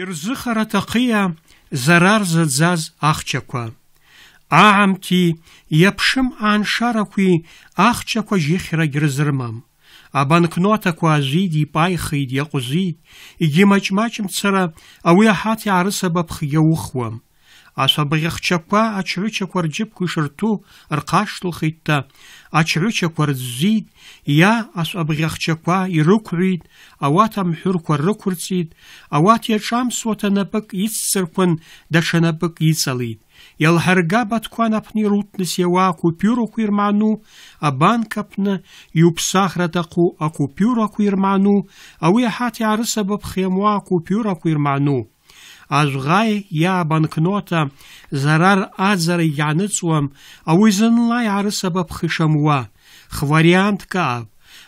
Ирзыхараҭахиа зарар заӡаз ахчақәа, аамти иаԥшым ааншарақәеи ахчақәа жьыхьрагь рызрымам. Абанкнотақәа аӡәид ипаихит иаҟәзит, егьы маҷ-маҷ мцара ауи аҳаҭ иаарысабаԥхгьы ухуам Ашәабӷьахчақәа аҽҳәычақәа рџьыԥқәа ишырҭәу рхашҭылхит да, аҽҳәычақәа рӡәӡәит, иа ашәабӷьахчақәа ирықәҩит, ауат амҳәырқәа рықәырҵит, ауат иаҿамсуаҭа напык иццырқәан даҽа напык иҵалит. Иалҳаргап аҭқәан аԥны ирутәны иауа акупюрақәа ирмаану, абанк аԥны иуԥсахра аҭаху акупюрақәа ирмаану, ауи аҳаҭ иаарысабаԥхиамуа акупюрақәа ирмаану. از غای یا بانکنوتا زرار ادزر یعنیتوام اوی زن لای عرصا با بخشموا خواریاند کاب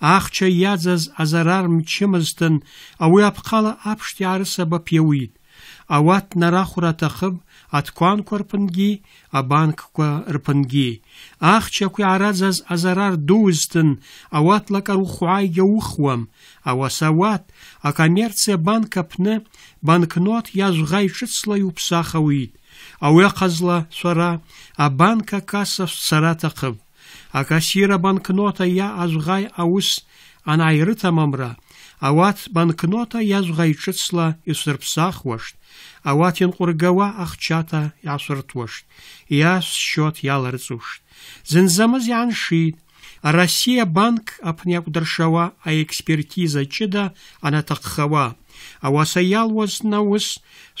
اخ چه یادز از ازرار مچمزتن اوی اپقال اپشتی عرصه با پیوید Ауат нарахәра а банк рԥынгьы, Ах, рԥынгьы. Ахчақәа иаараӡаз азарар дузтын, ауат лакар хуай иаухуам. Ауас ауат, коммерция банк апны банкнот иазӷа иҿыцла иуԥсахауеит. сара, а банка абанк сара шәцара банкнота банкнота абанкнота ауыс аус тамамра ауат банкнота иазӷа иҿыцла исырԥсахуашт, ауат инҟәыргауа ахчата иаасыртуашт, иас счет иаларҵушт. Зынзамыз иааншит, Россия банк апны иакәдыршауа аекспертиза ҷыда анаҭаххауа. Ауаса иалуаз наус,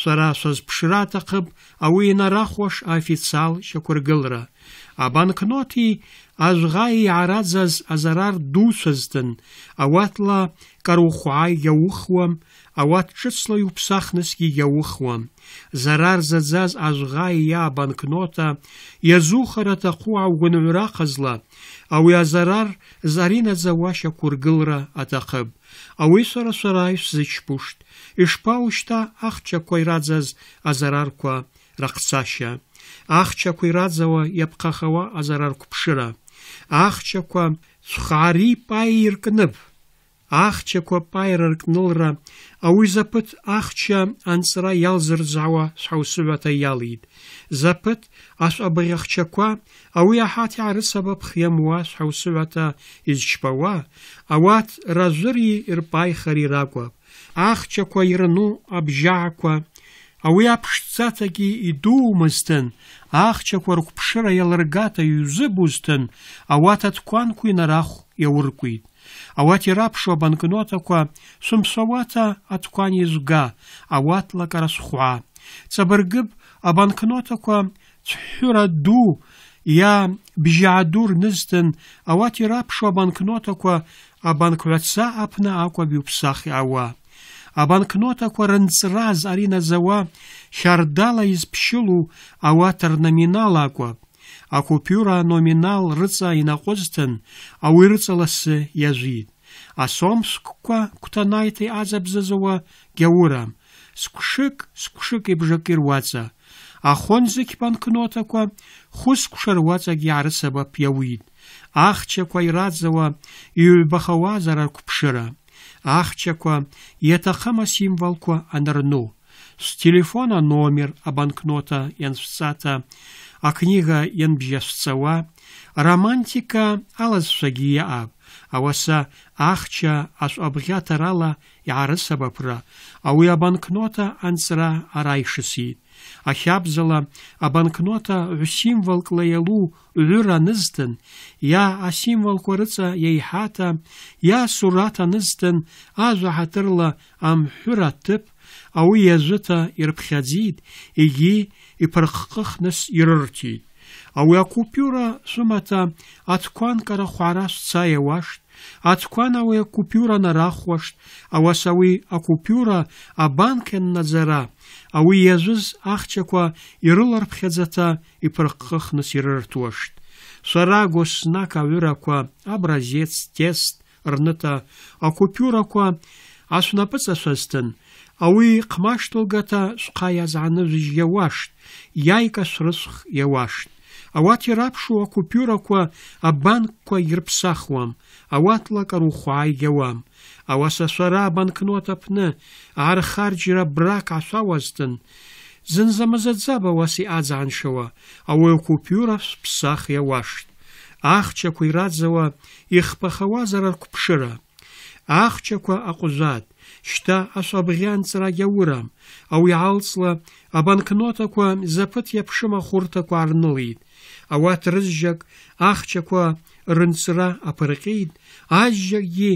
сара сазԥшра аҭахып ауи официал аофициал а Абанкноти ажәға иаараӡаз азарар дуцәазтәын, ауатла карухәаа иаухуам, ауат ҿыцла иуԥсахнысгьы иаухуам. Зарар заӡаз ажәға иа абанкнота иазухара аҭаху аугәныҩраҟазла, ауи азарар заринаӡауашьа қәыргылра аҭахып. Ауи шәара шәара шәзычпушт, ишԥаушьҭа ахчақәа ираӡаз азарарқәа раҟцашьа, ахчақәа ираӡауа иаԥҟахауа азарарқәԥшыра. Ахчақәа цәхаари паииркнып, ахчақәа паираркнылра, ауи запыт ахча анҵра иалзырӡаауа шәаусыҩата иалиит. Запыт ашәабаӷь ахчақәа ауаҩ аҳаҭ иаарысабап хиамуа шәаусыҩата изчпауа, ауат ражәыри ирпайхари ракәап. Ахчақәа ирну абжьаақәа Ауи аԥшӡатагьы идумызтын, ахчақәа рхәԥшыра иалыргата иҩзыбузтын, ауат аҭқәанқәа инарахә иауркуит. Ауат ираԥшу абанкнотақәа шәымшауата аҭқәан изга, ауат лакара схәаа. Ҵабыргып, абанкнотақәа цәҳәыра ду иа бжьааду рнызтын, ауат ираԥшу абанкнотақәа абанкҩаца апны акәаб иуԥсах иауа. Абанкнотақәа рынҵраз ари назауа хьардала А ауат номинал акәып. акупиура аноминал рыҵа инаҟәызҭан ауаҩ рыҵа лассы иажәит. Асомскқәа кәҭанаиҭеи аҵабзазауа гьаурам. Скәшык, скәшык ибжак ируаҵа. Ахонзықь банкнотақәа хәыскәша руаҵагьы иаарысабап иауит. Ахчақәа ираӡауа иҩбахауазар арқәԥшыра. это хама асимволқәа анырну с телефона номер а банкнота абанкнота а книга ианбжьасцауа романтика алазцәагьы а ауаса ахча ашәҟабӷьаҭарала иаарысабапра а уя банкнота ара ишысит Ахябзала, а банкнота символкла иалу ҩыр анызтын, иа асимволқәа рыҵа иеиҳата, иа сураҭ анызтын, ажәа ҳаҭырла амҳәыр аҭыԥ, ауи иазыта ирԥхьаӡит, егьи иԥырххыхныс ирырҭиит. Ауи акупиура сумата аҭқәан карахәара шәца ацқәан ауи акупюра нарахуашт, ауаса ауи акупюра абанк аннаӡара, ауи иазыз ахчақәа ирыларԥхьаӡата иԥырҟыхныс ирыртуашт. Сара госнак аҩырақәа, абразец, тест рныта акупюрақәа асәнапыҵасәазтын, ауи ҟмаштылгата схъа иазгӏанызжь иауашт, яйка срысх иауашт. Ауат ирапшу акупиурақәа абанкқәа ирԥсахуам, ауатлакар ухәаа игауам. Ауасашәара абанкнот аԥны архарџьра брак ашәауазтын, зынӡа мазаӡаб ауас иаӡааншауа, ауаҩ акупиура ԥсах иауашт. Ахчақәа ираӡауа ихԥахауазар арқәԥшыра. Ахчақәа аҟәжәат, шьҭа ашәабӷьанҵра иаурам, ауи алҵла абанкнотақәа запыт иаԥшым ахәырҭақәа арнылеит. ауат рызжьак ахчақәа рынҵра аԥырҟьеит ажьакгьы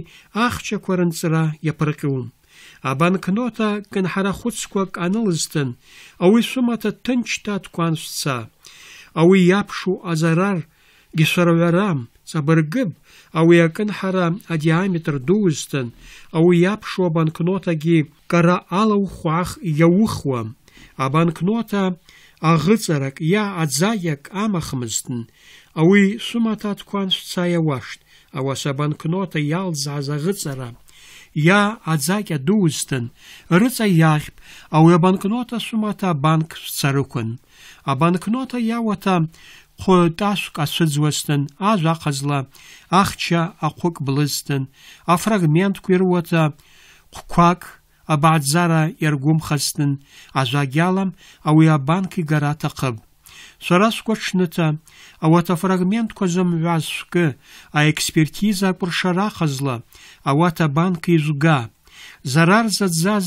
ахчақәа рынҵра иаԥырҟьун абанкнота кынҳара хәыцқәак анылызҭын ауи шәымаҭа ҭынч таткәан ауи япшу азарар гьшәараҩара ҵабыргып ауи акынҳара адиаметр дуузҭын ауи япшу абанкнотагьы кара алаухәаах яухуам абанкнота аӷыҵарак иа аӡаиак амахмызтын, ауи шәымаҭа дқәаншәца иауашт, ауаса абанкнота иалзааз аӷыҵара, иа аӡакьа дузтын, рыҵа иахьп, ауи абанкнота шәымаҭа банк шәцарықәын. Абанкнота иауата хәыташәк ацәыӡуазтын, ажә ахазла, ахча ахәык блызтын, афрагментқәа ируата, қәқәак абааӡара иаргәымхацтәын ауя алам ауи абанк игара аҭахып сара фрагмент ауат афрагментқәа зымҩаз шәкы аекспертиза акәыршарахазла ауат абанк изга зарар заӡаз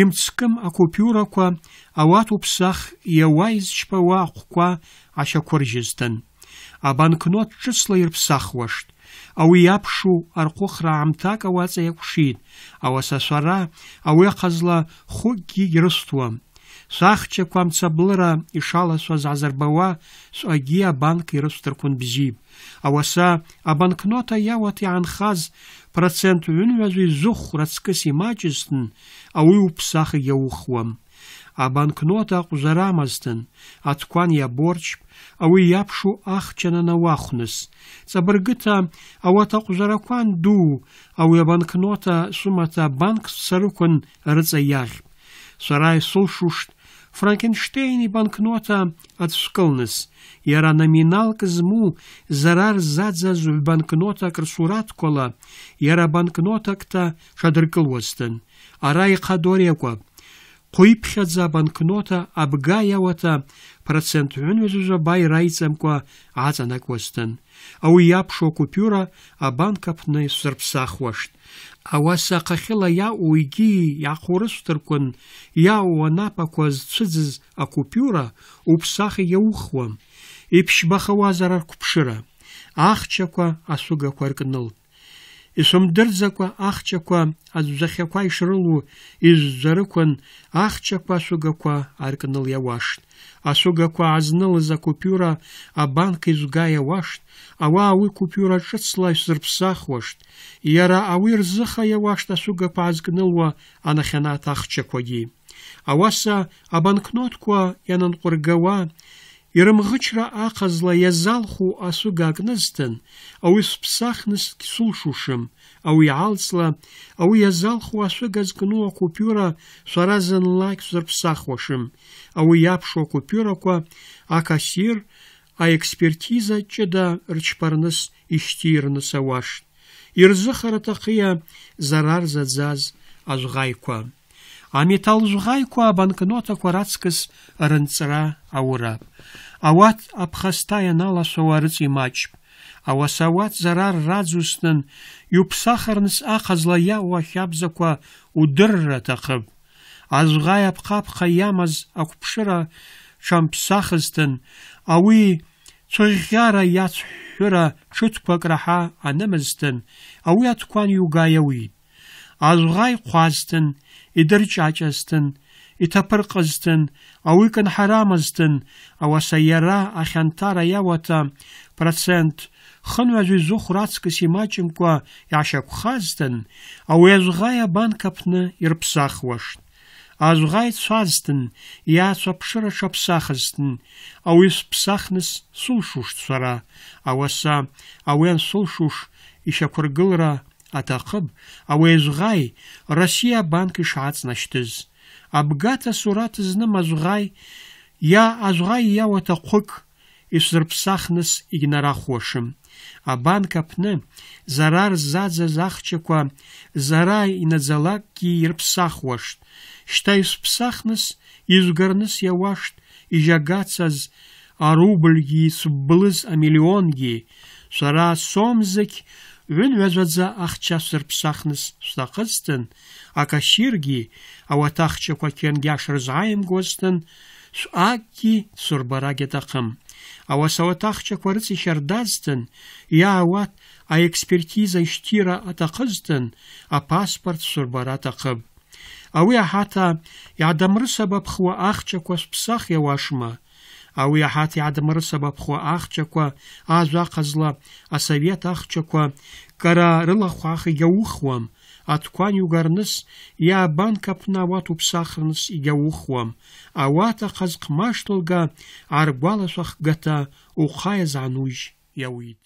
имцкым акупиурақәа ауат уԥсах иауа изчпауа ахәқәа ашьақәыржьызтын абанкнот ҿыцла ирԥсахуашт ауи йапшу архъвыхра гӏамтакӏ ауацӏа йакӏвшитӏ ауаса швара ауи ахъазла хвыкӏгьи гьрысхтуам свахчаква мцаблыра йшалашваз гӏазырбауа швъагьи абанк йрышвтырквын бзипӏ ауаса абанкнота йауата йгӏанхаз процент гӏвынгӏважви зыхв рацкӏыс ймачӏызтын ауи упсах йгьауыхуам абанкнот аҟәзара амазтын, аҭқәан иаборч, ауи иаԥшу ахчаны науахәныс. Ҵабыргыта, ауат аҟәзарақәан ду, ауи абанкнота сумата банк сцарықәын рыҵа иаӷьп. Сара исылшушт Франкенштейн ибанкнота ацәкылныс, иара номиналк зму зарар заӡаз ҩбанкнотак рсураткала, иара банкнотакта ҽадыркылуазтын. Ара ихадориакәап, Хәиԥхьаӡа банкнота абга иауаҭа процент ҳәынҩажәажә аба ираиҵамкәа аҵанакуазҭын. Ауи иапшу акупюра абанк апны исырԥсахуашт. Ауаса ахахьыла иауу егьи иахурысҭаркәын, иауу анапақәа зцәыӡыз акупюра уԥсахы иаухуам. Иԥшьбахауазар арқәԥшыра. Ахчақәа асугақәа ркныл. Исымдырӡакәа ахчақәа аӡәӡахьақәа ишрылоу изӡарықәан ахчақәа асугақәа аркнылиауашт. Асугақәа азнылаз акупюра абанк изга иауашт, ауаа ауи купюра ҿыцла исзырԥсахуашт, иара ауи рзыха иауашт асугақәа азкнылуа анахьанат ахчақәагьы. Ауаса абанкнотква ианынҟәыргауа, ирымӷычра аҟазла иазалху асуг акнысҭан, ауаҩ сԥсахнысгь сылшушым, ау алҵла, ауаҩ иазалху асуг азкну акупюра шәара зынлак шәзырԥсахуашым, ауаҩ акасир, а экспертиза чеда ҷыда рчԥарныс ишьҭирныс Ирзыхара Ирзыхараҭахиа зарар металл ажәӷаиқәа. А банкнота кварацкас рынҵра аурап Ауат аԥхасҭа ианалашәауа арыҵи маҷп. Ауаса ауат зарар раӡусҭан, иуԥсахарныс ахаӡла иаауа ашәабзақәа удырра аҭахып. Аӡӷа иапхаԥха иамаз ақәԥшыра ҽамԥсахызҭан, ауи цәыӷьӷьара иацҳәҳәыра ҽыҭқәак раҳа анымызҭан, ауи атқәан иуга иауит. Аӡӷа иҟәазҭан, идырҷаҷазҭан, иҭаԥырҟазтәын, ауаҩы кынҳарамызтәын, ауаса иара ахьанҭара иауаҭа процент хынҩажәа изыхәра аҵкыс имаҷымкәа иаашьақәхазтәын, ауаҩ ир абанк аԥны ирԥсахуашт. Азӷа я иаацәаԥшыра шаԥсахызтәын, ауаҩ псахныс сылшушт сара, ауаса ауаҩ ансылшуш ишьақәыргылра аҭахып ауаҩ азӷаи Россиа абанк абгата сураҭ азуғай, я азуғай азӷаи иауа ҭахәык ишзырԥсахныс игнарахуашым абанк зарар зара рзаӡаз зарай зара инаӡалакгьы ирԥсахуашт Шта исԥсахныс изгарныс яуашт ижьагацаз арубльгьы ицыбблыз амиллионгьы сара сомзык ҩынҩажә аӡа ахча шәзырԥшахныс шәнаҟызтәын акашьыргьы ауат ахчақәа қьынгьа шырзааимгозтәын шәакгьы дшырбарагь аҭахым ауаса ауат ахчақәа рыц ишьардазтәын иаауат аекспертиза ишьҭира аҭахызтәын апаспорт шәырбара я ауи аҳаҭа игӏадамрысабапхуа ахчақәа шәԥсах иауашма Ауи ахӏат йгӏадмырысабапхуа ахчаква, ажв ахъазла асовет ахчаква кӏара рылахвгӏах йгьаухуам, аткван йугарныс йа абанк апны ауат упсахрныс йгьаухуам. Ауат ахъаз хъмаштылга гӏаргвалашвахгата ухъа йазгӏануж йауитӏ.